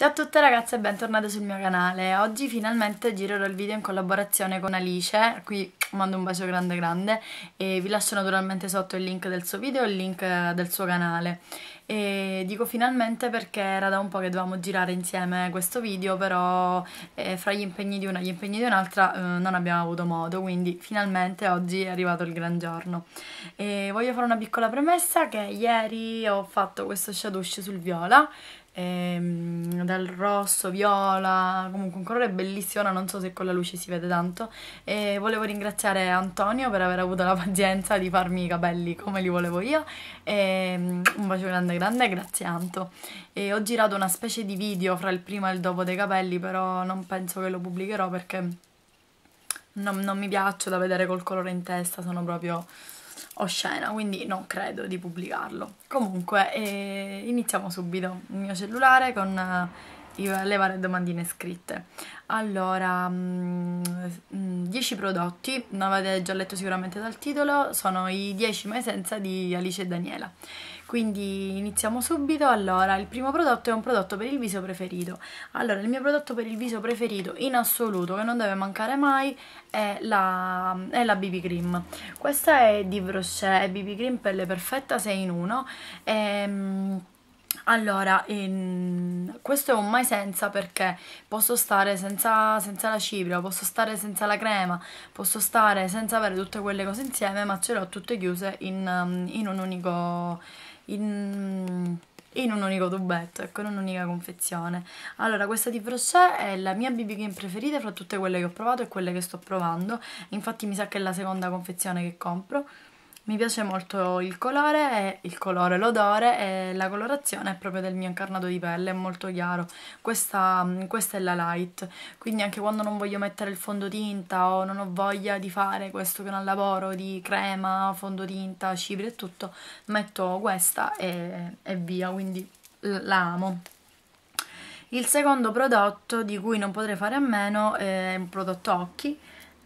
Ciao a tutte ragazze e bentornate sul mio canale. Oggi finalmente girerò il video in collaborazione con Alice, qui mando un bacio grande grande e vi lascio naturalmente sotto il link del suo video e il link eh, del suo canale. E dico finalmente perché era da un po' che dovevamo girare insieme questo video, però eh, fra gli impegni di una e gli impegni di un'altra eh, non abbiamo avuto modo, quindi finalmente oggi è arrivato il gran giorno. E voglio fare una piccola premessa che ieri ho fatto questo shadow sul viola, Ehm, dal rosso, viola, comunque un colore bellissimo, non so se con la luce si vede tanto e volevo ringraziare Antonio per aver avuto la pazienza di farmi i capelli come li volevo io e ehm, un bacio grande grande, grazie Anto e ho girato una specie di video fra il prima e il dopo dei capelli però non penso che lo pubblicherò perché non, non mi piaccio da vedere col colore in testa, sono proprio ho scena, quindi non credo di pubblicarlo. Comunque, eh, iniziamo subito il mio cellulare con eh, le varie domandine scritte. Allora, 10 mm, mm, prodotti, non avete già letto sicuramente dal titolo, sono i 10 mai senza di Alice e Daniela. Quindi iniziamo subito. Allora, il primo prodotto è un prodotto per il viso preferito. Allora, il mio prodotto per il viso preferito in assoluto, che non deve mancare mai, è la, è la BB Cream. Questa è di Brochet, è BB Cream Pelle Perfetta 6 in 1. Ehm... Allora, in... Ehm, questo è un mai senza perché posso stare senza, senza, la cipria, posso stare senza la crema, posso stare senza avere tutte quelle cose insieme, ma ce l'ho tutte chiuse in, in un unico in, in un unico tubetto, ecco, in un'unica confezione. Allora, questa di Frochet è la mia BB cream preferita fra tutte quelle che ho provato e quelle che sto provando. Infatti mi sa che è la seconda confezione che compro. Mi piace molto il colore, il colore, l'odore e la colorazione è proprio del mio incarnato di pelle, è molto chiaro. Questa, mm, questa, è la light, quindi anche quando non voglio mettere il fondotinta o non ho voglia di fare questo che non lavoro, di crema, fondotinta, cipria e tutto, metto questa e, e via, quindi la amo. Il secondo prodotto di cui non potrei fare a meno eh, è un prodotto occhi,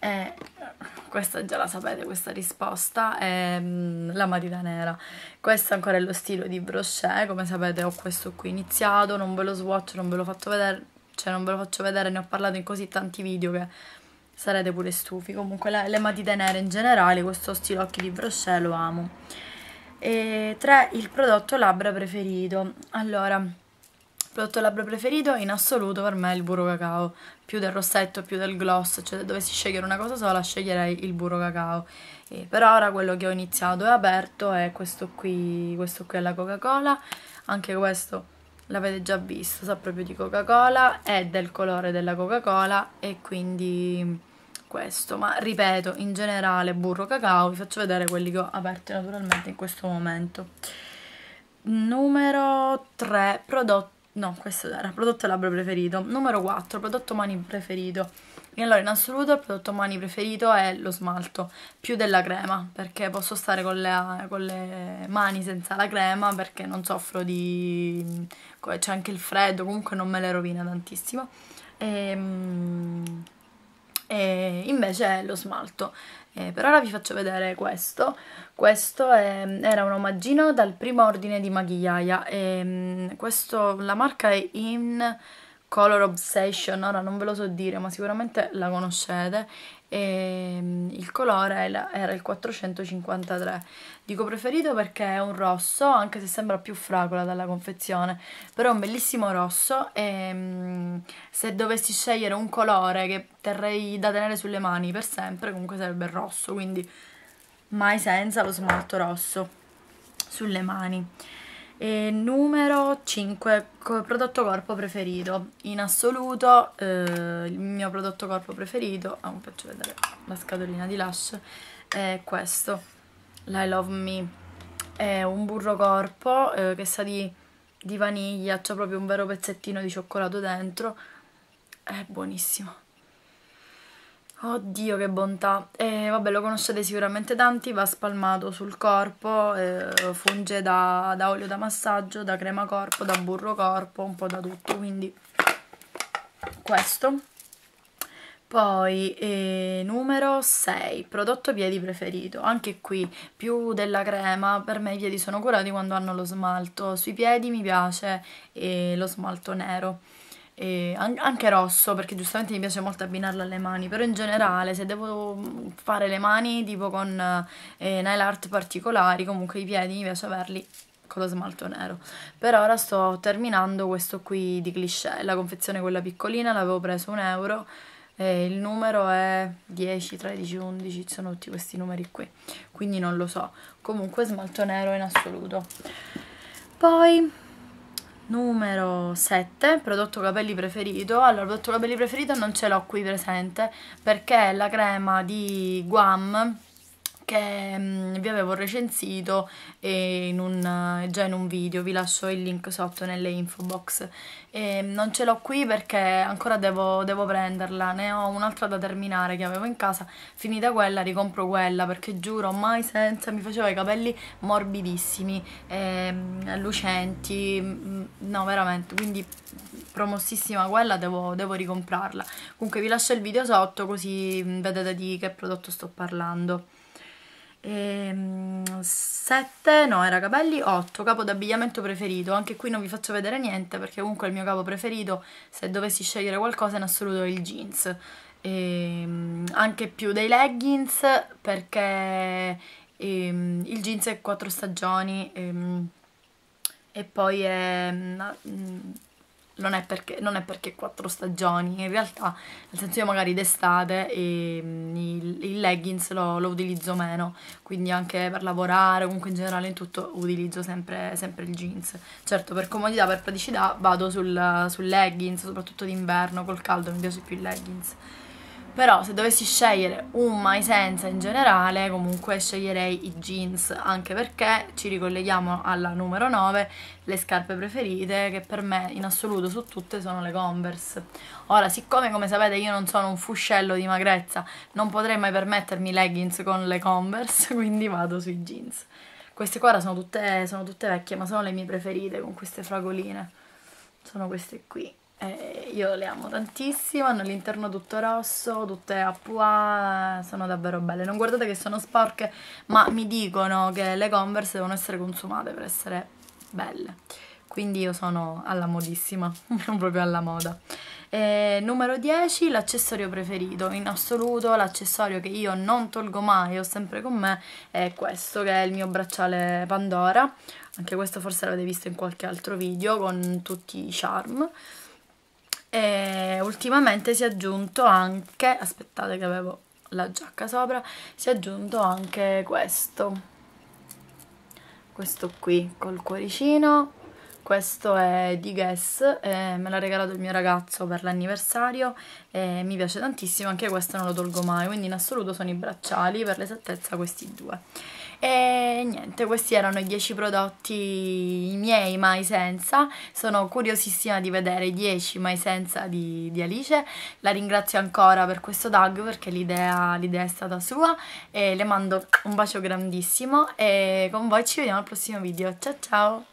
è eh, questa già la sapete questa risposta è mm, la matita nera questo ancora è lo stile di brochet come sapete ho questo qui iniziato non ve lo swatch non ve lo faccio vedere cioè non ve lo faccio vedere ne ho parlato in così tanti video che sarete pure stufi comunque le, le matite nere in generale questo stile occhi di brochet lo amo e tre, il prodotto labbra preferito allora Prodotto labbra preferito in assoluto per me è il burro cacao, più del rossetto, più del gloss, cioè se dovessi scegliere una cosa sola sceglierei il burro cacao. E per ora quello che ho iniziato e aperto è questo qui, questo qui è la Coca-Cola, anche questo l'avete già visto, sa proprio di Coca-Cola, è del colore della Coca-Cola e quindi questo, ma ripeto, in generale burro cacao, vi faccio vedere quelli che ho aperto naturalmente in questo momento. Numero 3, prodotto No, questo era prodotto labbro preferito. Numero 4, prodotto mani preferito. E allora in assoluto il prodotto mani preferito è lo smalto, più della crema, perché posso stare con le, con le mani senza la crema perché non soffro di... c'è anche il freddo, comunque non me le rovina tantissimo. E, ehm, e invece è lo smalto eh, per ora vi faccio vedere questo questo è, era un omaggino dal primo ordine di maghiaia ehm, la marca è in Color Obsession ora non ve lo so dire ma sicuramente la conoscete e, ehm, il colore era il 453 Dico preferito perché è un rosso, anche se sembra più fragola dalla confezione, però è un bellissimo rosso e mm, se dovessi scegliere un colore che terrei da tenere sulle mani per sempre, comunque sarebbe il rosso, quindi mai senza lo smalto rosso sulle mani. E numero 5 prodotto corpo preferito in assoluto eh, il mio prodotto corpo preferito ah, vi faccio vedere la scatolina di Lush è questo la I Love Me è un burro corpo eh, che sa di, di vaniglia, c'è proprio un vero pezzettino di cioccolato dentro, è buonissimo. Oddio che bontà, eh, vabbè lo conoscete sicuramente tanti, va spalmato sul corpo, eh, funge da, da olio da massaggio, da crema corpo, da burro corpo, un po' da tutto, quindi questo poi eh, numero 6, prodotto piedi preferito. Anche qui, più della crema, per me i piedi sono curati quando hanno lo smalto. Sui piedi mi piace eh, lo smalto nero. Eh, anche rosso perché giustamente mi piace molto abbinarlo alle mani però in generale se devo mm, fare le mani tipo con eh, nail art particolari comunque i piedi mi piace averli con lo smalto nero per ora sto terminando questo qui di cliché la confezione quella piccolina l'avevo preso un euro eh, il numero è 10, 13, 11, sono tutti questi numeri qui, quindi non lo so, comunque smalto nero in assoluto. Poi numero 7, prodotto capelli preferito, allora prodotto capelli preferito non ce l'ho qui presente perché la crema di Guam che mm, vi avevo recensito in un, eh, già in un video, vi lascio il link sotto nelle info box. E non ce l'ho qui perché ancora devo, devo prenderla, ne ho un'altra da terminare che avevo in casa, finita quella ricompro quella perché giuro mai senza, mi faceva i capelli morbidissimi, ehm, lucenti, mm, no veramente, quindi promossissima quella, devo, devo, ricomprarla. Comunque vi lascio il video sotto così vedete di che prodotto sto parlando ehm, 7, no era capelli, 8, capo d'abbigliamento preferito, anche qui non vi faccio vedere niente perché comunque il mio capo preferito se dovessi scegliere qualcosa in assoluto è il jeans ehm, anche più dei leggings perché ehm, il jeans è 4 stagioni ehm, e poi è mm, non è, perché, non è perché quattro stagioni, in realtà, nel senso io magari d'estate ehm, il, il, leggings lo, lo, utilizzo meno, quindi anche per lavorare, comunque in generale in tutto utilizzo sempre, sempre il jeans. Certo, per comodità, per praticità vado sul, sul leggings, soprattutto d'inverno, col caldo mi piace più il leggings però se dovessi scegliere un mai senza in generale comunque sceglierei i jeans anche perché ci ricolleghiamo alla numero 9 le scarpe preferite che per me in assoluto su tutte sono le Converse ora siccome come sapete io non sono un fuscello di magrezza non potrei mai permettermi leggings con le Converse quindi vado sui jeans queste qua sono tutte, sono tutte vecchie ma sono le mie preferite con queste fragoline sono queste qui eh, io le amo tantissimo, hanno l'interno tutto rosso, tutte a pois, sono davvero belle. Non guardate che sono sporche, ma mi dicono che le Converse devono essere consumate per essere belle. Quindi io sono alla modissima, proprio alla moda. Eh, numero 10, l'accessorio preferito, in assoluto l'accessorio che io non tolgo mai, ho sempre con me, è questo che è il mio bracciale Pandora, anche questo forse l'avete visto in qualche altro video con tutti i charm, e ultimamente si è aggiunto anche aspettate che avevo la giacca sopra si è aggiunto anche questo questo qui col cuoricino questo è di Guess eh, me l'ha regalato il mio ragazzo per l'anniversario e eh, mi piace tantissimo anche questo non lo tolgo mai quindi in assoluto sono i bracciali per l'esattezza questi due e niente, questi erano i 10 prodotti miei, mai senza. Sono curiosissima di vedere i 10 mai senza di, di, Alice. La ringrazio ancora per questo tag perché l'idea è stata sua. E le mando un bacio grandissimo e con voi ci vediamo al prossimo video. Ciao ciao!